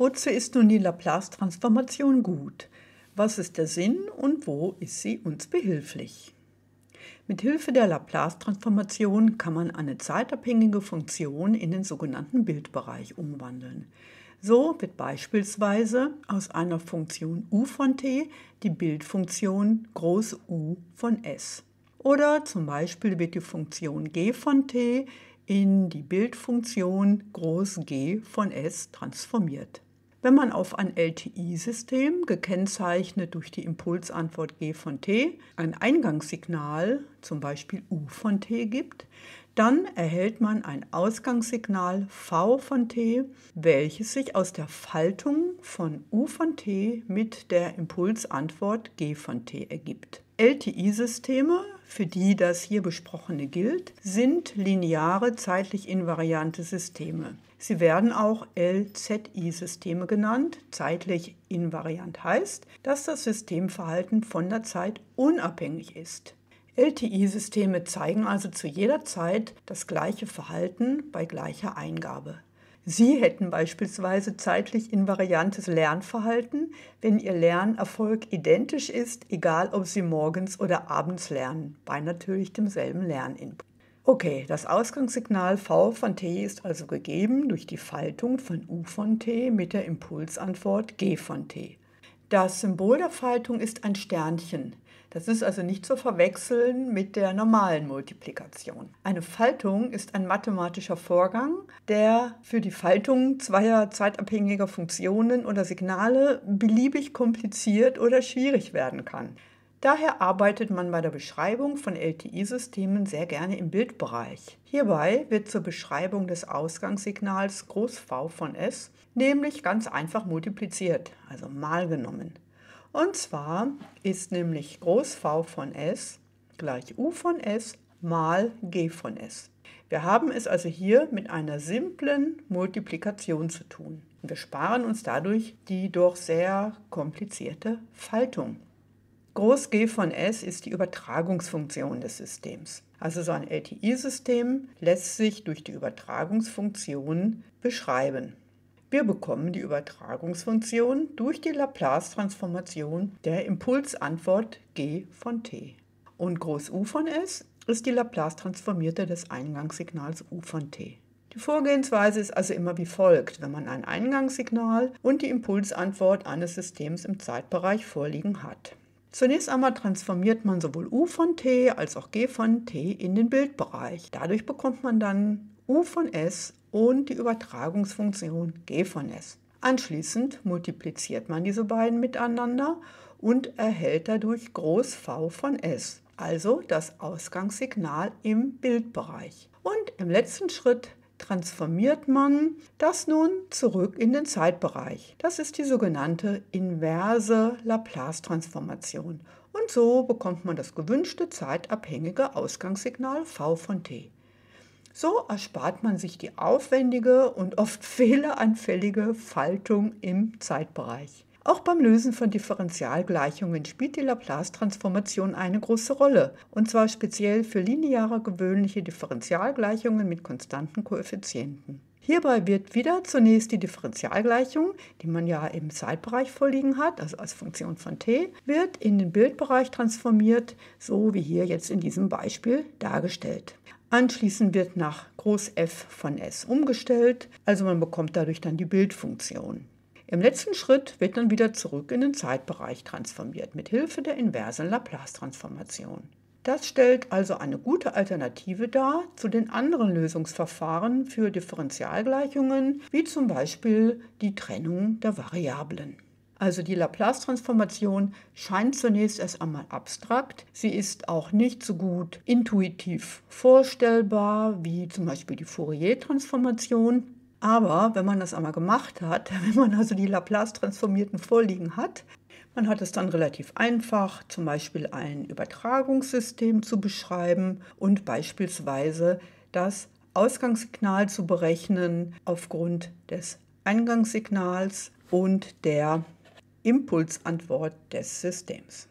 Wozu ist nun die Laplace-Transformation gut? Was ist der Sinn und wo ist sie uns behilflich? Mit Hilfe der Laplace-Transformation kann man eine zeitabhängige Funktion in den sogenannten Bildbereich umwandeln. So wird beispielsweise aus einer Funktion u von t die Bildfunktion groß U von S. Oder zum Beispiel wird die Funktion g von t in die Bildfunktion groß G von S transformiert. Wenn man auf ein LTI-System, gekennzeichnet durch die Impulsantwort G von T, ein Eingangssignal, zum Beispiel U von T, gibt, dann erhält man ein Ausgangssignal V von T, welches sich aus der Faltung von U von T mit der Impulsantwort G von T ergibt. LTI-Systeme für die das hier besprochene gilt, sind lineare zeitlich invariante Systeme. Sie werden auch LZI-Systeme genannt. Zeitlich invariant heißt, dass das Systemverhalten von der Zeit unabhängig ist. LTI-Systeme zeigen also zu jeder Zeit das gleiche Verhalten bei gleicher Eingabe. Sie hätten beispielsweise zeitlich invariantes Lernverhalten, wenn Ihr Lernerfolg identisch ist, egal ob Sie morgens oder abends lernen, bei natürlich demselben Lerninput. Okay, das Ausgangssignal V von T ist also gegeben durch die Faltung von U von T mit der Impulsantwort G von T. Das Symbol der Faltung ist ein Sternchen. Das ist also nicht zu verwechseln mit der normalen Multiplikation. Eine Faltung ist ein mathematischer Vorgang, der für die Faltung zweier zeitabhängiger Funktionen oder Signale beliebig kompliziert oder schwierig werden kann. Daher arbeitet man bei der Beschreibung von LTI-Systemen sehr gerne im Bildbereich. Hierbei wird zur Beschreibung des Ausgangssignals groß V von S nämlich ganz einfach multipliziert, also mal genommen. Und zwar ist nämlich groß V von S gleich U von S mal G von S. Wir haben es also hier mit einer simplen Multiplikation zu tun. Wir sparen uns dadurch die doch sehr komplizierte Faltung. Groß G von S ist die Übertragungsfunktion des Systems. Also so ein LTI-System lässt sich durch die Übertragungsfunktion beschreiben. Wir bekommen die Übertragungsfunktion durch die Laplace-Transformation der Impulsantwort G von t. Und Groß U von S ist die Laplace-Transformierte des Eingangssignals U von t. Die Vorgehensweise ist also immer wie folgt, wenn man ein Eingangssignal und die Impulsantwort eines Systems im Zeitbereich vorliegen hat. Zunächst einmal transformiert man sowohl U von t als auch G von t in den Bildbereich. Dadurch bekommt man dann U von s und die Übertragungsfunktion G von s. Anschließend multipliziert man diese beiden miteinander und erhält dadurch Groß V von S, also das Ausgangssignal im Bildbereich. Und im letzten Schritt transformiert man das nun zurück in den Zeitbereich. Das ist die sogenannte inverse Laplace-Transformation. Und so bekommt man das gewünschte zeitabhängige Ausgangssignal v von t. So erspart man sich die aufwendige und oft fehleranfällige Faltung im Zeitbereich. Auch beim Lösen von Differentialgleichungen spielt die Laplace-Transformation eine große Rolle, und zwar speziell für lineare gewöhnliche Differentialgleichungen mit konstanten Koeffizienten. Hierbei wird wieder zunächst die Differentialgleichung, die man ja im Zeitbereich vorliegen hat, also als Funktion von t, wird in den Bildbereich transformiert, so wie hier jetzt in diesem Beispiel dargestellt. Anschließend wird nach Groß F von S umgestellt, also man bekommt dadurch dann die Bildfunktion. Im letzten Schritt wird dann wieder zurück in den Zeitbereich transformiert mit Hilfe der inversen Laplace-Transformation. Das stellt also eine gute Alternative dar zu den anderen Lösungsverfahren für Differentialgleichungen, wie zum Beispiel die Trennung der Variablen. Also die Laplace-Transformation scheint zunächst erst einmal abstrakt. Sie ist auch nicht so gut intuitiv vorstellbar wie zum Beispiel die Fourier-Transformation. Aber wenn man das einmal gemacht hat, wenn man also die Laplace-Transformierten vorliegen hat, man hat es dann relativ einfach, zum Beispiel ein Übertragungssystem zu beschreiben und beispielsweise das Ausgangssignal zu berechnen aufgrund des Eingangssignals und der Impulsantwort des Systems.